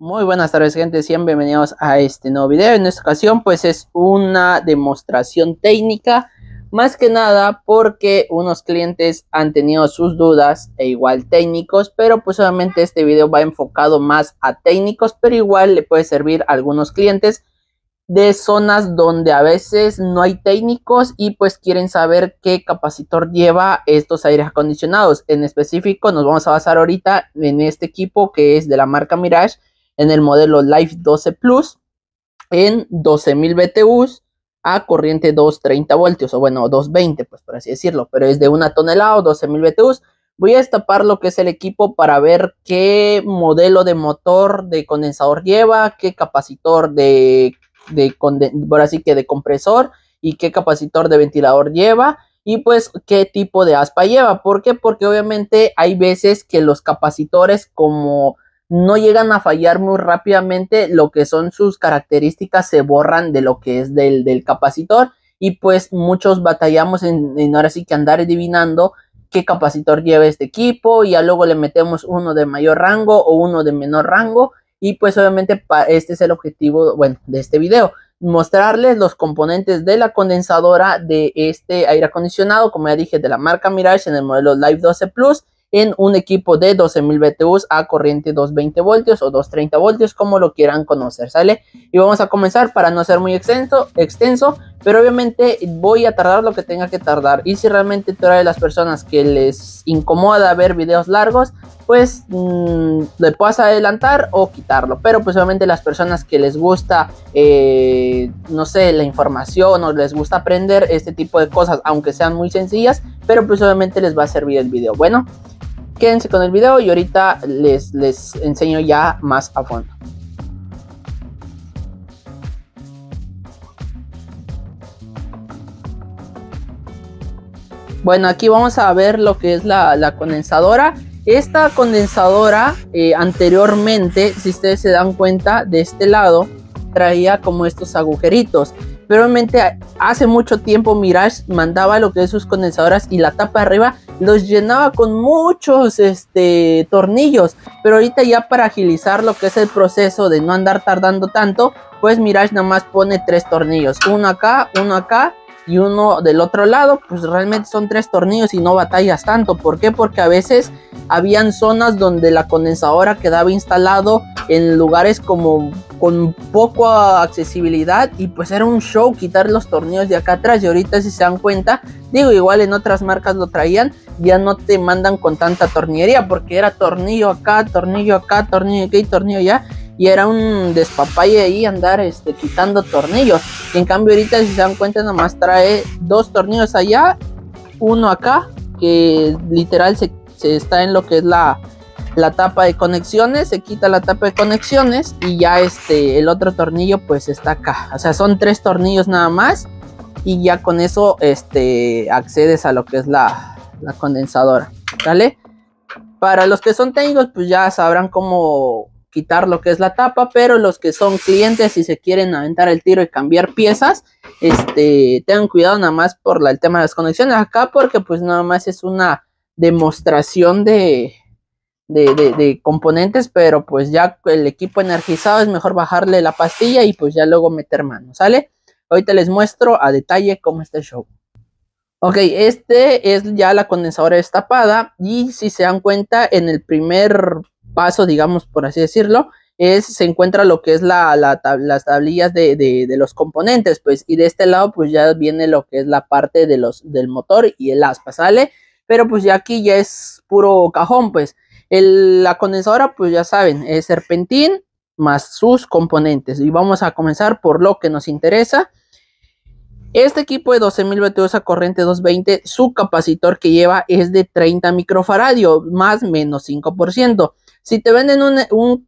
Muy buenas tardes gente, sean bienvenidos a este nuevo video. En esta ocasión pues es una demostración técnica, más que nada porque unos clientes han tenido sus dudas e igual técnicos, pero pues obviamente este video va enfocado más a técnicos, pero igual le puede servir a algunos clientes de zonas donde a veces no hay técnicos y pues quieren saber qué capacitor lleva estos aires acondicionados. En específico nos vamos a basar ahorita en este equipo que es de la marca Mirage en el modelo Life 12 Plus en 12000 BTUs a corriente 230 voltios o bueno 220 pues por así decirlo pero es de una tonelada o 12000 BTUs voy a destapar lo que es el equipo para ver qué modelo de motor de condensador lleva qué capacitor de, de así que de compresor y qué capacitor de ventilador lleva y pues qué tipo de aspa lleva. ¿Por qué? Porque obviamente hay veces que los capacitores como no llegan a fallar muy rápidamente, lo que son sus características se borran de lo que es del, del capacitor y pues muchos batallamos en, ahora sí que andar adivinando qué capacitor lleva este equipo y ya luego le metemos uno de mayor rango o uno de menor rango y pues obviamente este es el objetivo de este video mostrarles los componentes de la condensadora de este aire acondicionado como ya dije de la marca Mirage en el modelo Live 12 Plus en un equipo de 12.000 BTUs a corriente 220 voltios o 230 voltios, como lo quieran conocer, ¿sale? Y vamos a comenzar para no ser muy extenso, extenso pero obviamente voy a tardar lo que tenga que tardar. Y si realmente tú eres de las personas que les incomoda ver videos largos, pues mm, le puedes adelantar o quitarlo. Pero pues obviamente las personas que les gusta, eh, no sé, la información o les gusta aprender este tipo de cosas, aunque sean muy sencillas, pero pues obviamente les va a servir el video. Bueno, quédense con el video y ahorita les, les enseño ya más a fondo. Bueno, aquí vamos a ver lo que es la, condensadora. Esta condensadora eh, anteriormente, si ustedes se dan cuenta, de este lado traía como estos agujeritos. Pero realmente hace mucho tiempo Mirage mandaba lo que es sus condensadoras y la tapa arriba los llenaba con muchos este, tornillos. Pero ahorita ya para agilizar lo que es el proceso de no andar tardando tanto, pues Mirage nada más pone tres tornillos. Uno acá, uno acá y uno del otro lado, pues realmente son tres tornillos y no batallas tanto. ¿Por qué? Porque a veces habían zonas donde la condensadora quedaba instalado en lugares como con poca accesibilidad y pues era un show quitar los tornillos de acá atrás y ahorita si se dan cuenta, digo igual en otras marcas lo traían, ya no te mandan con tanta tornillería porque era tornillo acá, tornillo acá, tornillo aquí, tornillo allá y era un despapalle ahí andar este, quitando tornillos. en cambio ahorita si se dan cuenta más trae dos tornillos allá, uno acá, que literal se, está en lo que es la, la tapa de conexiones, se quita la tapa de conexiones y ya este, el otro tornillo pues está acá. O sea, son tres tornillos nada más y ya con eso este, accedes a lo que es la, la condensadora, ¿vale? Para los que son técnicos pues ya sabrán cómo quitar lo que es la tapa, pero los que son clientes y se quieren aventar el tiro y cambiar piezas, este, tengan cuidado nada más por el tema de las conexiones acá, porque pues nada más es una demostración de, componentes, pero pues ya el equipo energizado es mejor bajarle la pastilla y pues ya luego meter mano, ¿sale? Ahorita les muestro a detalle cómo está el show. Ok, este es ya la condensadora destapada y si se dan cuenta en el primer paso, digamos, por así decirlo, es, se encuentra lo que es la, las tablillas de, los componentes, pues, y de este lado, pues ya viene lo que es la parte de los, del motor y el aspa, ¿sale? Pero pues ya aquí ya es puro cajón, pues. la condensadora, pues ya saben, es serpentín más sus componentes. Y vamos a comenzar por lo que nos interesa, este equipo de 12.000 BTUs a corriente 220, su capacitor que lleva es de 30 microfaradios, más menos 5%. Si te venden un,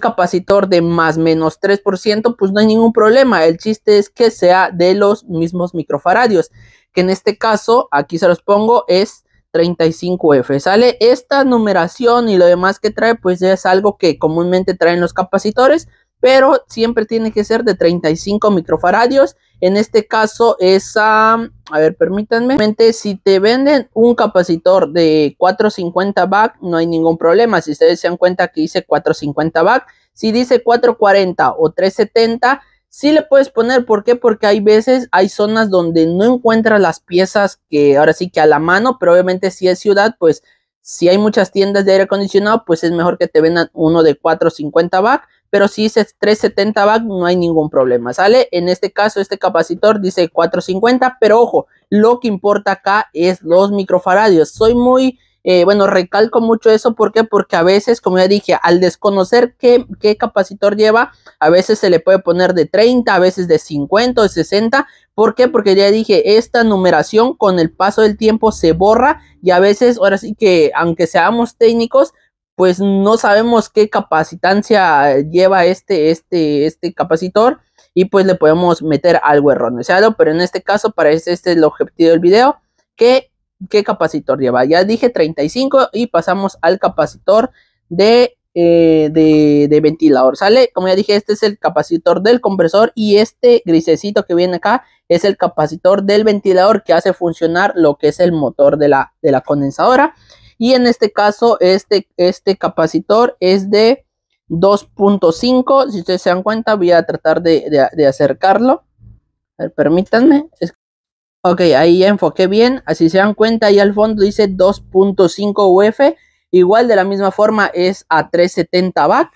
capacitor de más menos 3%, pues no hay ningún problema. El chiste es que sea de los mismos microfaradios, que en este caso, aquí se los pongo, es 35F. Sale esta numeración y lo demás que trae, pues ya es algo que comúnmente traen los capacitores pero siempre tiene que ser de 35 microfaradios. En este caso esa, a, ver, permítanme, si te venden un capacitor de 450 back, no hay ningún problema. Si ustedes se dan cuenta que dice 450 back, si dice 440 o 370, sí le puedes poner, ¿por qué? Porque hay veces, hay zonas donde no encuentras las piezas que ahora sí que a la mano, pero obviamente si es ciudad, pues si hay muchas tiendas de aire acondicionado, pues es mejor que te vendan uno de 450 back, pero si es 370 VAC, no hay ningún problema, ¿sale? En este caso este capacitor dice 450, pero ojo, lo que importa acá es los microfaradios. Soy muy, eh, bueno, recalco mucho eso, ¿por qué? Porque a veces, como ya dije, al desconocer qué, capacitor lleva, a veces se le puede poner de 30, a veces de 50 o 60, ¿Por qué? Porque ya dije, esta numeración con el paso del tiempo se borra y a veces, ahora sí que, aunque seamos técnicos, pues no sabemos qué capacitancia lleva este, este, este capacitor y pues le podemos meter algo erróneo, pero en este caso Para este es el objetivo del video, ¿qué qué capacitor lleva. Ya dije 35 y pasamos al capacitor eh, de, de, ventilador, ¿sale? Como ya dije, este es el capacitor del compresor y este grisecito que viene acá es el capacitor del ventilador que hace funcionar lo que es el motor de la, de la condensadora. Y en este caso, este, este capacitor es de 2.5. Si ustedes se dan cuenta, voy a tratar de, acercarlo. permítanme. ok, ahí enfoqué bien. Así se dan cuenta, ahí al fondo dice 2.5 UF. Igual de la misma forma es a 370 back.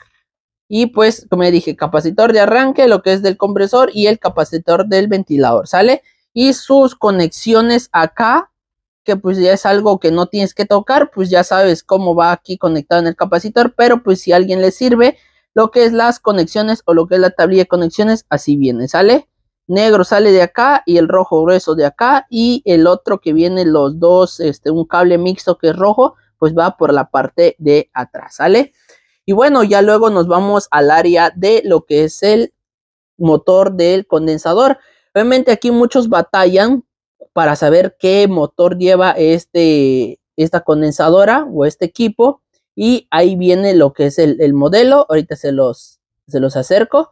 Y pues, como ya dije, capacitor de arranque, lo que es del compresor y el capacitor del ventilador, ¿sale? Y sus conexiones acá que pues ya es algo que no tienes que tocar, pues ya sabes cómo va aquí conectado en el capacitor, pero pues si a alguien le sirve lo que es las conexiones o lo que es la tablilla de conexiones, así viene, ¿sale? Negro sale de acá y el rojo grueso de acá y el otro que viene los dos, este, un cable mixto que es rojo, pues va por la parte de atrás, ¿sale? Y bueno, ya luego nos vamos al área de lo que es el motor del condensador. Obviamente aquí muchos batallan para saber qué motor lleva este, esta condensadora o este equipo. Y ahí viene lo que es el, modelo. Ahorita se los, se los acerco.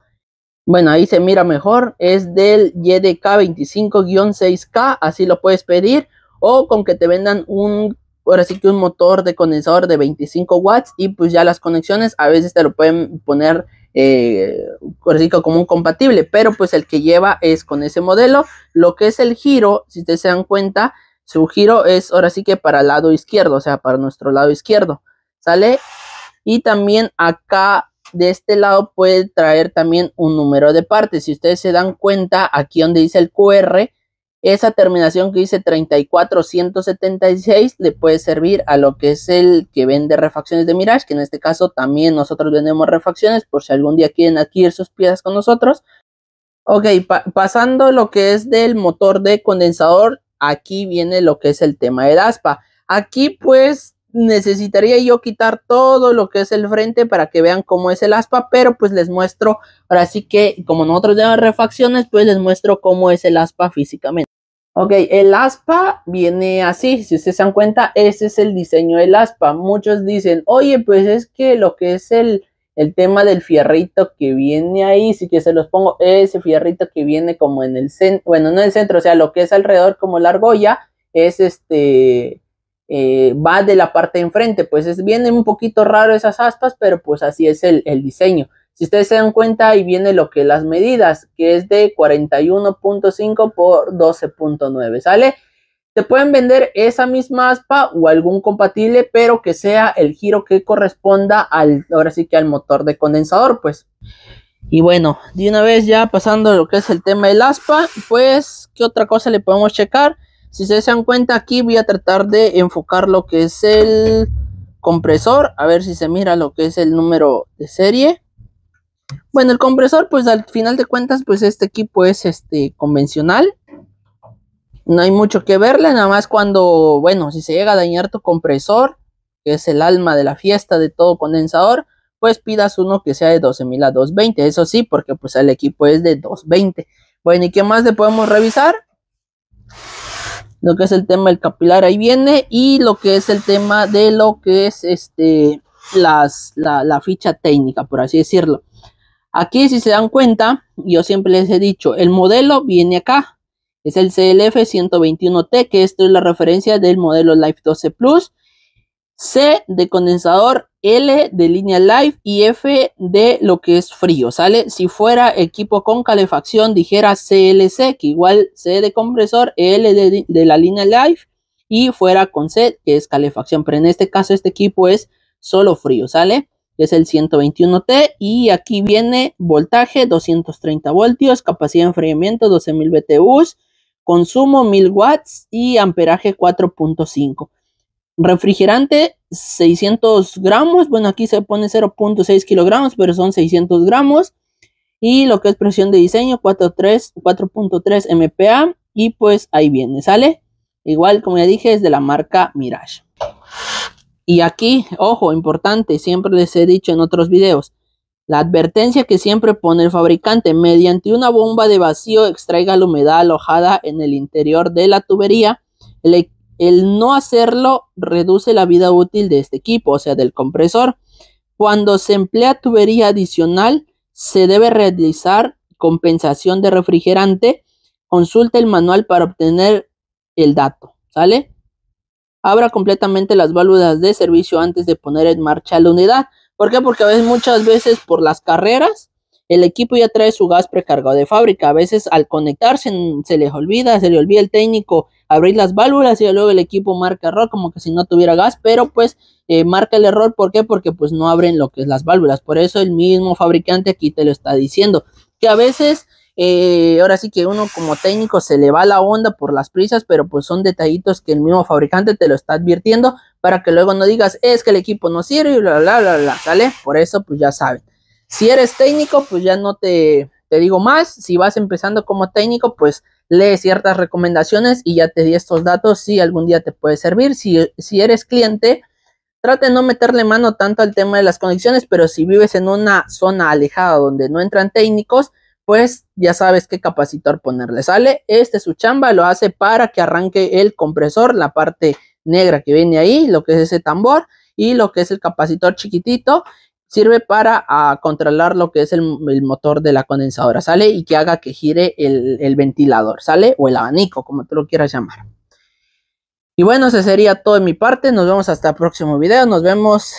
Bueno, ahí se mira mejor. Es del YDK 25-6K. Así lo puedes pedir. O con que te vendan un, ahora sí que un motor de condensador de 25 watts. Y pues ya las conexiones a veces te lo pueden poner eh, común compatible, pero pues el que lleva es con ese modelo. Lo que es el giro, si ustedes se dan cuenta, su giro es ahora sí que para el lado izquierdo, o sea, para nuestro lado izquierdo, ¿sale? Y también acá de este lado puede traer también un número de partes. Si ustedes se dan cuenta, aquí donde dice el QR, esa terminación que dice 34176 le puede servir a lo que es el que vende refacciones de Mirage, que en este caso también nosotros vendemos refacciones por si algún día quieren adquirir sus piezas con nosotros. Ok, pasando lo que es del motor de condensador, aquí viene lo que es el tema del aspa. Aquí pues necesitaría yo quitar todo lo que es el frente para que vean cómo es el aspa, pero pues les muestro, ahora sí que como nosotros llevamos refacciones, pues les muestro cómo es el aspa físicamente. Ok, el aspa viene así, si ustedes se dan cuenta, ese es el diseño del aspa. Muchos dicen, oye, pues es que lo que es el, el tema del fierrito que viene ahí, sí que se los pongo, ese fierrito que viene como en el centro, bueno, no en el centro, o sea, lo que es alrededor como la argolla, es este, eh, va de la parte de enfrente, pues es, vienen un poquito raro esas aspas, pero pues así es el, el diseño. Si ustedes se dan cuenta, ahí viene lo que las medidas, que es de 41.5 por 12.9, ¿sale? Se pueden vender esa misma aspa o algún compatible, pero que sea el giro que corresponda al, ahora sí que al motor de condensador, pues. Y bueno, de una vez ya pasando lo que es el tema del aspa, pues, ¿qué otra cosa le podemos checar? Si ustedes se dan cuenta aquí voy a tratar de enfocar lo que es el compresor, a ver si se mira lo que es el número de serie. Bueno, el compresor, pues al final de cuentas, pues este equipo es este convencional. No hay mucho que verle, nada más cuando, bueno, si se llega a dañar tu compresor, que es el alma de la fiesta de todo condensador, pues pidas uno que sea de 12.000 a 220. Eso sí, porque pues el equipo es de 220. Bueno, ¿y qué más le podemos revisar? Lo que es el tema del capilar ahí viene y lo que es el tema de lo que es este la ficha técnica, por así decirlo. Aquí si se dan cuenta, yo siempre les he dicho, el modelo viene acá. Es el CLF121T, que esto es la referencia del modelo Life 12 Plus. C de condensador, L de línea Life y F de lo que es frío, ¿sale? Si fuera equipo con calefacción, dijera CLC, que igual C de compresor, L de, la línea Life y fuera con C, que es calefacción. Pero en este caso, este equipo es solo frío, ¿sale? que es el 121T, y aquí viene voltaje 230 voltios, capacidad de enfriamiento 12.000 BTUs, consumo 1000 watts y amperaje 4.5. Refrigerante 600 gramos, bueno aquí se pone 0.6 kilogramos, pero son 600 gramos. Y lo que es presión de diseño 4.3 MPa y pues ahí viene, ¿sale? Igual como ya dije es de la marca Mirage. Y aquí, ojo, importante, siempre les he dicho en otros videos, la advertencia que siempre pone el fabricante, mediante una bomba de vacío extraiga la humedad alojada en el interior de la tubería. El, e-, no hacerlo reduce la vida útil de este equipo, o sea, del compresor. Cuando se emplea tubería adicional, se debe realizar compensación de refrigerante. Consulta el manual para obtener el dato, ¿sale? abra completamente las válvulas de servicio antes de poner en marcha la unidad. ¿Por qué? Porque a veces, muchas veces por las carreras el equipo ya trae su gas precargado de fábrica. A veces al conectarse se les olvida, se le olvida el técnico abrir las válvulas y luego el equipo marca error como que si no tuviera gas, pero pues eh, marca el error. ¿Por qué? Porque pues no abren lo que es las válvulas. Por eso el mismo fabricante aquí te lo está diciendo. Que a veces eh, ahora sí que uno como técnico se le va la onda por las prisas, pero pues son detallitos que el mismo fabricante te lo está advirtiendo para que luego no digas es que el equipo no sirve y bla, bla, bla, bla, ¿sale? Por eso pues ya saben. Si eres técnico, pues ya no te, te digo más. Si vas empezando como técnico, pues lee ciertas recomendaciones y ya te di estos datos si algún día te puede servir. Si, eres cliente, trate de no meterle mano tanto al tema de las conexiones, pero si vives en una zona alejada donde no entran técnicos, pues ya sabes qué capacitor ponerle. Sale, este su chamba lo hace para que arranque el compresor, la parte negra que viene ahí, lo que es ese tambor y lo que es el capacitor chiquitito. Sirve para ah, controlar lo que es el, motor de la condensadora, ¿sale? Y que haga que gire el, ventilador, ¿sale? O el abanico, como tú lo quieras llamar. Y bueno, ese sería todo de mi parte. Nos vemos hasta el próximo video. Nos vemos.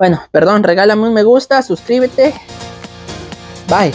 Bueno, perdón, regálame un me gusta, suscríbete. Bye.